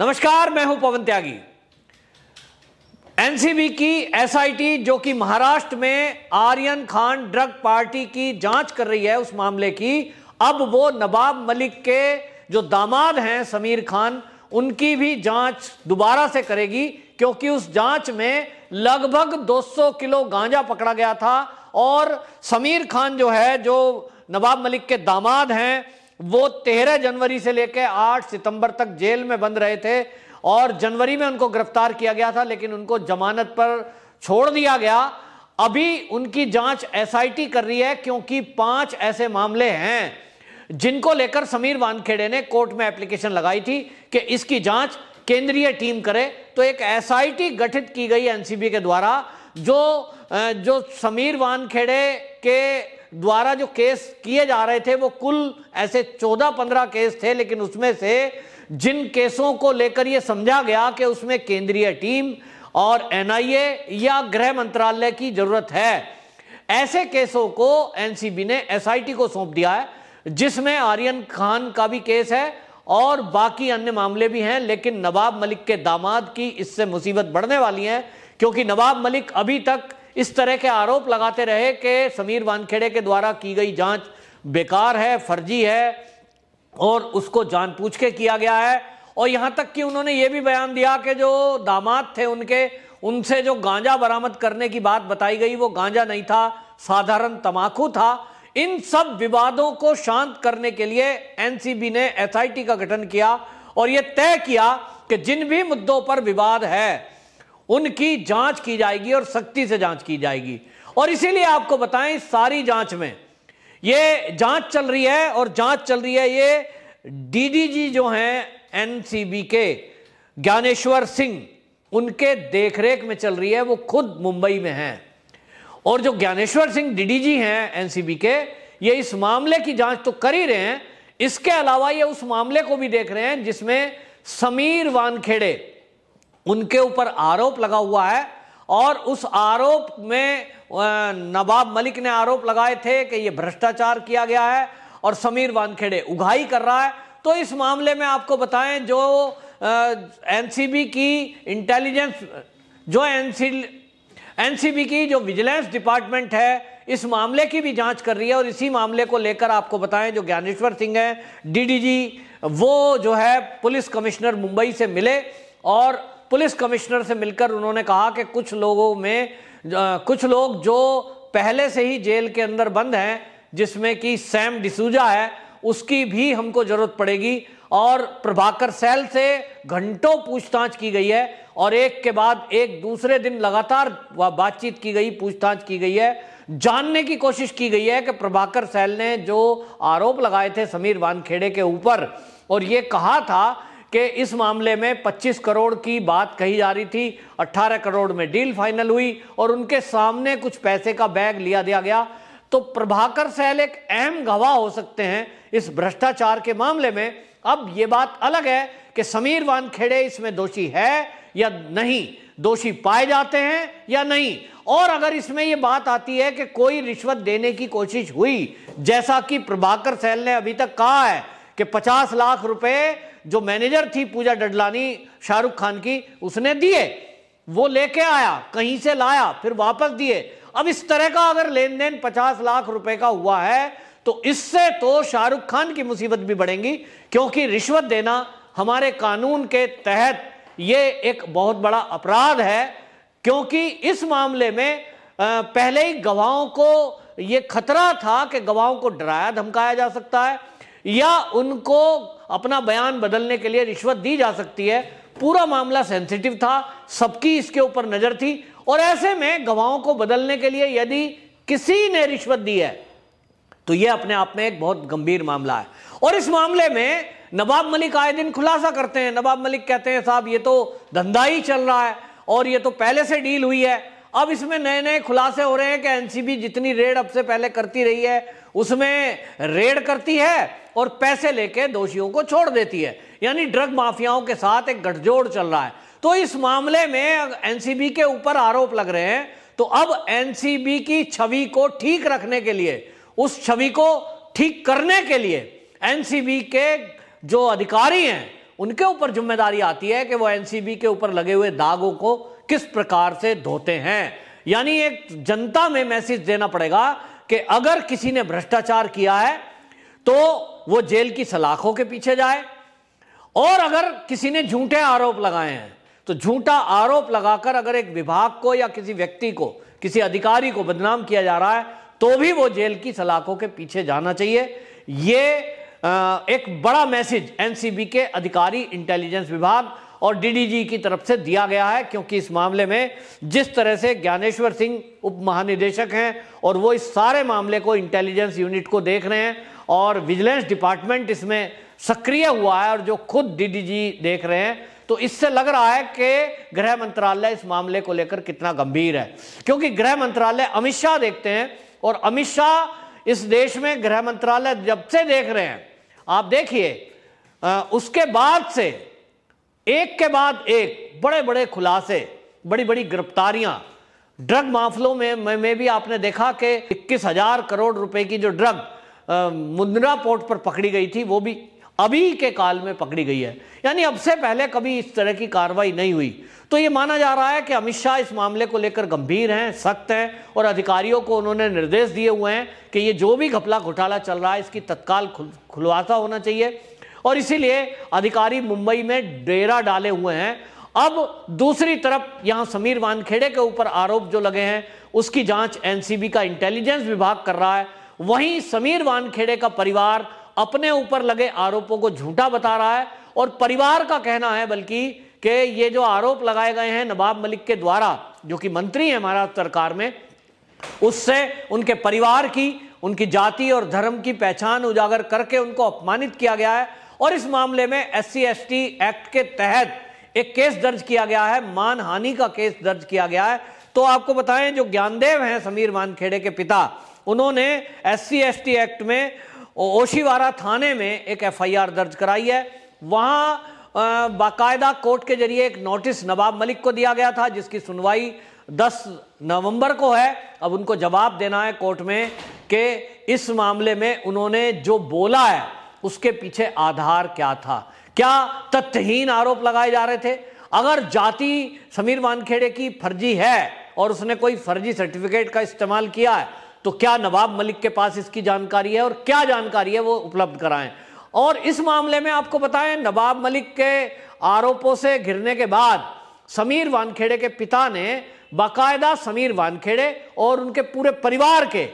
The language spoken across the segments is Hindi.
नमस्कार मैं हूं पवन त्यागी एनसीबी की एसआईटी जो कि महाराष्ट्र में आर्यन खान ड्रग पार्टी की जांच कर रही है उस मामले की अब वो नवाब मलिक के जो दामाद हैं समीर खान उनकी भी जांच दोबारा से करेगी क्योंकि उस जांच में लगभग 200 किलो गांजा पकड़ा गया था और समीर खान जो है जो नवाब मलिक के दामाद हैं वो तेरह जनवरी से लेकर आठ सितंबर तक जेल में बंद रहे थे और जनवरी में उनको गिरफ्तार किया गया था लेकिन उनको जमानत पर छोड़ दिया गया अभी उनकी जांच एसआईटी कर रही है क्योंकि पांच ऐसे मामले हैं जिनको लेकर समीर वानखेड़े ने कोर्ट में एप्लीकेशन लगाई थी कि इसकी जांच केंद्रीय टीम करे तो एक एसआईटी गठित की गई एनसीबी के द्वारा जो जो समीर वानखेड़े के द्वारा जो केस किए जा रहे थे वो कुल ऐसे चौदह पंद्रह केस थे लेकिन उसमें से जिन केसों को लेकर ये समझा गया कि उसमें केंद्रीय टीम और एनआईए या गृह मंत्रालय की जरूरत है ऐसे केसों को एनसीबी ने एसआईटी को सौंप दिया है जिसमें आर्यन खान का भी केस है और बाकी अन्य मामले भी हैं लेकिन नवाब मलिक के दामाद की इससे मुसीबत बढ़ने वाली है क्योंकि नवाब मलिक अभी तक इस तरह के आरोप लगाते रहे कि समीर वानखेड़े के द्वारा की गई जांच बेकार है फर्जी है और उसको पूछ के किया गया है और यहां तक कि उन्होंने ये भी बयान दिया कि जो दामाद थे उनके उनसे जो गांजा बरामद करने की बात बताई गई वो गांजा नहीं था साधारण तमाकू था इन सब विवादों को शांत करने के लिए एनसीबी ने एसआईटी का गठन किया और यह तय किया कि जिन भी मुद्दों पर विवाद है उनकी जांच की जाएगी और सख्ती से जांच की जाएगी और इसीलिए आपको बताएं सारी जांच में ये जांच चल रही है और जांच चल रही है ये डीडीजी जो हैं एनसीबी के ज्ञानेश्वर सिंह उनके देखरेख में चल रही है वो खुद मुंबई में हैं और जो ज्ञानेश्वर सिंह डीडीजी हैं एनसीबी के ये इस मामले की जांच तो कर ही रहे हैं इसके अलावा ये उस मामले को भी देख रहे हैं जिसमें समीर वानखेड़े उनके ऊपर आरोप लगा हुआ है और उस आरोप में नवाब मलिक ने आरोप लगाए थे कि ये भ्रष्टाचार किया गया है और समीर वानखेड़े उगाही कर रहा है तो इस मामले में आपको बताएं जो एनसीबी की इंटेलिजेंस जो एनसी एनसीबी की जो विजिलेंस डिपार्टमेंट है इस मामले की भी जांच कर रही है और इसी मामले को लेकर आपको बताएं जो ज्ञानेश्वर सिंह हैं डीडीजी वो जो है पुलिस कमिश्नर मुंबई से मिले और पुलिस कमिश्नर से मिलकर उन्होंने कहा कि कुछ लोगों में कुछ लोग जो पहले से ही जेल के अंदर बंद हैं जिसमें कि सैम डिसूजा है उसकी भी हमको जरूरत पड़ेगी और प्रभाकर सैल से घंटों पूछताछ की गई है और एक के बाद एक दूसरे दिन लगातार बातचीत की गई पूछताछ की गई है जानने की कोशिश की गई है कि प्रभाकर सैल ने जो आरोप लगाए थे समीर वानखेड़े के ऊपर और ये कहा था कि इस मामले में 25 करोड़ की बात कही जा रही थी 18 करोड़ में डील फाइनल हुई और उनके सामने कुछ पैसे का बैग लिया दिया गया तो प्रभाकर सैल एक अहम गवाह हो सकते हैं इस भ्रष्टाचार के मामले में अब ये बात अलग है कि समीर वानखेड़े इसमें दोषी है या नहीं दोषी पाए जाते हैं या नहीं और अगर इसमें यह बात आती है कि कोई रिश्वत देने की कोशिश हुई जैसा कि प्रभाकर सैल ने अभी तक कहा है कि 50 लाख रुपए जो मैनेजर थी पूजा डडलानी शाहरुख खान की उसने दिए वो लेके आया कहीं से लाया फिर वापस दिए अब इस तरह का अगर लेन देन पचास लाख रुपए का हुआ है तो इससे तो शाहरुख खान की मुसीबत भी बढ़ेंगी क्योंकि रिश्वत देना हमारे कानून के तहत ये एक बहुत बड़ा अपराध है क्योंकि इस मामले में पहले ही गवाहों को ये खतरा था कि गवाहों को डराया धमकाया जा सकता है या उनको अपना बयान बदलने के लिए रिश्वत दी जा सकती है पूरा मामला सेंसिटिव था सबकी इसके ऊपर नज़र थी और ऐसे में गवाहों को बदलने के लिए यदि किसी ने रिश्वत दी है तो यह अपने आप में एक बहुत गंभीर मामला है और इस मामले में नवाब मलिक आए दिन खुलासा करते हैं नवाब मलिक कहते हैं साहब ये तो धंधा ही चल रहा है और ये तो पहले से डील हुई है अब इसमें नए नए खुलासे हो रहे हैं कि एनसीबी जितनी रेड अब से पहले करती रही है उसमें रेड करती है और पैसे लेके दोषियों को छोड़ देती है यानी ड्रग माफियाओं के साथ एक गठजोड़ चल रहा है तो इस मामले में एनसीबी के ऊपर आरोप लग रहे हैं तो अब एनसीबी की छवि को ठीक रखने के लिए उस छवि को ठीक करने के लिए एनसीबी के जो अधिकारी हैं उनके ऊपर जिम्मेदारी आती है कि वो एनसीबी के ऊपर लगे हुए दागों को किस प्रकार से धोते हैं यानी एक जनता में मैसेज देना पड़ेगा कि अगर किसी ने भ्रष्टाचार किया है तो वो जेल की सलाखों के पीछे जाए और अगर किसी ने झूठे आरोप लगाए हैं तो झूठा आरोप लगाकर अगर एक विभाग को या किसी व्यक्ति को किसी अधिकारी को बदनाम किया जा रहा है तो भी वो जेल की सलाखों के पीछे जाना चाहिए ये एक बड़ा मैसेज एनसीबी के अधिकारी इंटेलिजेंस विभाग और डीडीजी की तरफ से दिया गया है क्योंकि इस मामले में जिस तरह से ज्ञानेश्वर सिंह उप महानिदेशक हैं और वो इस सारे मामले को इंटेलिजेंस यूनिट को देख रहे हैं और विजिलेंस डिपार्टमेंट इसमें सक्रिय हुआ है और जो खुद डीडीजी देख रहे हैं तो इससे लग रहा है कि गृह मंत्रालय इस मामले को लेकर कितना गंभीर है क्योंकि गृह मंत्रालय अमित शाह देखते हैं और अमित शाह इस देश में गृह मंत्रालय जब से देख रहे हैं आप देखिए उसके बाद से एक के बाद एक बड़े बड़े खुलासे बड़ी बड़ी गिरफ्तारियां ड्रग माफलों में मैं, मैं भी आपने देखा कि इक्कीस हजार करोड़ रुपए की जो ड्रग मुंद्रा पोर्ट पर पकड़ी गई थी वो भी अभी के काल में पकड़ी गई है यानी अब से पहले कभी इस तरह की कार्रवाई नहीं हुई तो ये माना जा रहा है कि अमित शाह इस मामले को लेकर गंभीर हैं सख्त हैं और अधिकारियों को उन्होंने निर्देश दिए हुए हैं कि ये जो भी घपला घोटाला चल रहा है इसकी तत्काल खुल, खुलवासा होना चाहिए और इसीलिए अधिकारी मुंबई में डेरा डाले हुए हैं अब दूसरी तरफ यहां समीर वानखेड़े के ऊपर आरोप जो लगे हैं उसकी जांच एनसीबी का इंटेलिजेंस विभाग कर रहा है वहीं समीर वानखेड़े का परिवार अपने ऊपर लगे आरोपों को झूठा बता रहा है और परिवार का कहना है बल्कि कि ये जो आरोप लगाए गए हैं नवाब मलिक के द्वारा जो कि मंत्री है महाराष्ट्र सरकार में उससे उनके परिवार की उनकी जाति और धर्म की पहचान उजागर करके उनको अपमानित किया गया है और इस मामले में एस सी एक्ट के तहत एक केस दर्ज किया गया है मानहानि का केस दर्ज किया गया है तो आपको बताएं जो ज्ञानदेव हैं समीर मानखेड़े के पिता उन्होंने एस सी एक्ट में ओशीवारा थाने में एक एफआईआर दर्ज कराई है वहां बाकायदा कोर्ट के जरिए एक नोटिस नवाब मलिक को दिया गया था जिसकी सुनवाई 10 नवंबर को है अब उनको जवाब देना है कोर्ट में कि इस मामले में उन्होंने जो बोला है उसके पीछे आधार क्या था क्या तथ्यहीन आरोप लगाए जा रहे थे अगर जाति समीर वानखेड़े की फर्जी है और उसने कोई फर्जी सर्टिफिकेट का इस्तेमाल किया है तो क्या नवाब मलिक के पास इसकी जानकारी है और क्या जानकारी है वो उपलब्ध कराएं और इस मामले में आपको बताएं नवाब मलिक के आरोपों से घिरने के बाद समीर वानखेड़े के पिता ने बाकायदा समीर वानखेड़े और उनके पूरे परिवार के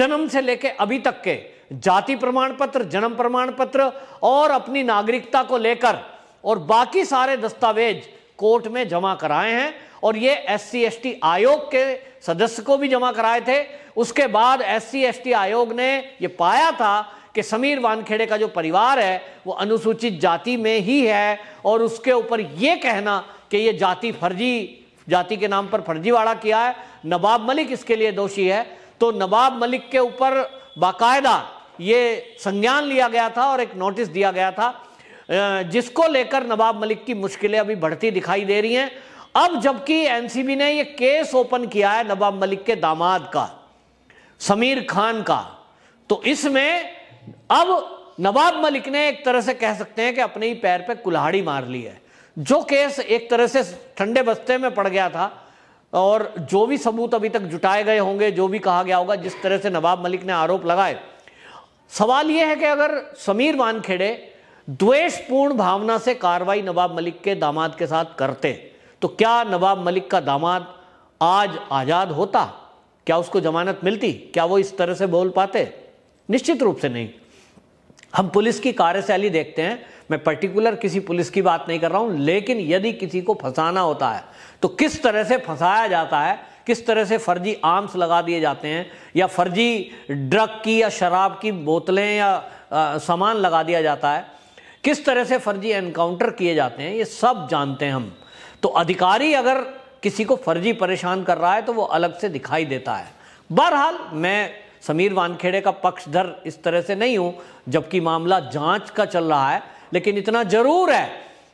जन्म से लेकर अभी तक के जाति प्रमाण पत्र जन्म प्रमाण पत्र और अपनी नागरिकता को लेकर और बाकी सारे दस्तावेज कोर्ट में जमा कराए हैं और ये एस सी आयोग के सदस्य को भी जमा कराए थे उसके बाद एस सी आयोग ने ये पाया था कि समीर वानखेड़े का जो परिवार है वो अनुसूचित जाति में ही है और उसके ऊपर ये कहना कि ये जाति फर्जी जाति के नाम पर फर्जीवाड़ा किया है नवाब मलिक इसके लिए दोषी है तो नवाब मलिक के ऊपर बाकायदा ये संज्ञान लिया गया था और एक नोटिस दिया गया था जिसको लेकर नवाब मलिक की मुश्किलें अभी बढ़ती दिखाई दे रही हैं अब जबकि एनसीबी ने यह केस ओपन किया है नवाब मलिक के दामाद का समीर खान का तो इसमें अब नवाब मलिक ने एक तरह से कह सकते हैं कि अपने ही पैर पे कुल्हाड़ी मार ली है जो केस एक तरह से ठंडे बस्ते में पड़ गया था और जो भी सबूत अभी तक जुटाए गए होंगे जो भी कहा गया होगा जिस तरह से नवाब मलिक ने आरोप लगाए सवाल यह है कि अगर समीर वानखेड़े द्वेषपूर्ण भावना से कार्रवाई नवाब मलिक के दामाद के साथ करते तो क्या नवाब मलिक का दामाद आज आज़ाद होता क्या उसको जमानत मिलती क्या वो इस तरह से बोल पाते निश्चित रूप से नहीं हम पुलिस की कार्यशैली देखते हैं मैं पर्टिकुलर किसी पुलिस की बात नहीं कर रहा हूं लेकिन यदि किसी को फंसाना होता है तो किस तरह से फंसाया जाता है किस तरह से फर्जी आर्म्स लगा दिए जाते हैं या फर्जी ड्रग की या शराब की बोतलें या आ, सामान लगा दिया जाता है किस तरह से फर्जी एनकाउंटर किए जाते हैं ये सब जानते हैं हम तो अधिकारी अगर किसी को फर्जी परेशान कर रहा है तो वो अलग से दिखाई देता है बहरहाल मैं समीर वानखेड़े का पक्षधर इस तरह से नहीं हूं जबकि मामला जांच का चल रहा है लेकिन इतना जरूर है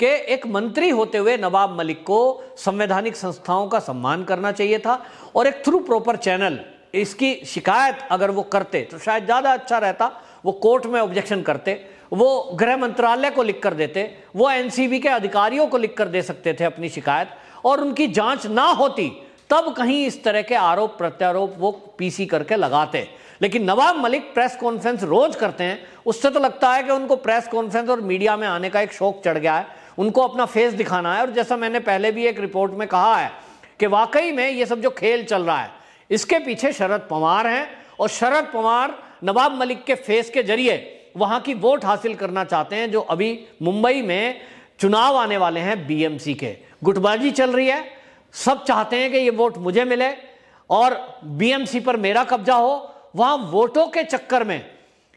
कि एक मंत्री होते हुए नवाब मलिक को संवैधानिक संस्थाओं का सम्मान करना चाहिए था और एक थ्रू प्रॉपर चैनल इसकी शिकायत अगर वो करते तो शायद ज़्यादा अच्छा रहता वो कोर्ट में ऑब्जेक्शन करते वो गृह मंत्रालय को लिख कर देते वो एनसीबी के अधिकारियों को लिख कर दे सकते थे अपनी शिकायत और उनकी जांच ना होती तब कहीं इस तरह के आरोप प्रत्यारोप वो पीसी करके लगाते लेकिन नवाब मलिक प्रेस कॉन्फ्रेंस रोज करते हैं उससे तो लगता है कि उनको प्रेस कॉन्फ्रेंस और मीडिया में आने का एक शौक चढ़ गया है उनको अपना फेस दिखाना है और जैसा मैंने पहले भी एक रिपोर्ट में कहा है कि वाकई में ये सब जो खेल चल रहा है इसके पीछे शरद पवार हैं और शरद पवार नवाब मलिक के फेस के जरिए वहां की वोट हासिल करना चाहते हैं जो अभी मुंबई में चुनाव आने वाले हैं बीएमसी के गुटबाजी चल रही है सब चाहते हैं कि ये वोट मुझे मिले और बीएमसी पर मेरा कब्जा हो वहां वोटों के चक्कर में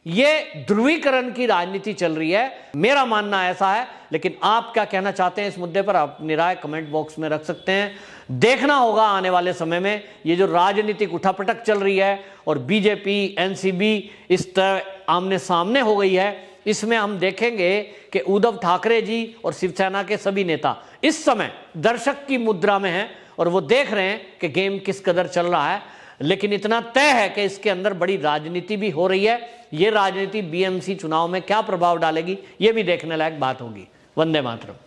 ये ध्रुवीकरण की राजनीति चल रही है मेरा मानना ऐसा है लेकिन आप क्या कहना चाहते हैं इस मुद्दे पर आप निराय कमेंट बॉक्स में रख सकते हैं देखना होगा आने वाले समय में ये जो राजनीतिक उठापटक चल रही है और बीजेपी एनसीबी इस तरह आमने सामने हो गई है इसमें हम देखेंगे कि उद्धव ठाकरे जी और शिवसेना के सभी नेता इस समय दर्शक की मुद्रा में हैं और वो देख रहे हैं कि गेम किस कदर चल रहा है लेकिन इतना तय है कि इसके अंदर बड़ी राजनीति भी हो रही है ये राजनीति बीएमसी चुनाव में क्या प्रभाव डालेगी ये भी देखने लायक बात होगी वंदे मातरम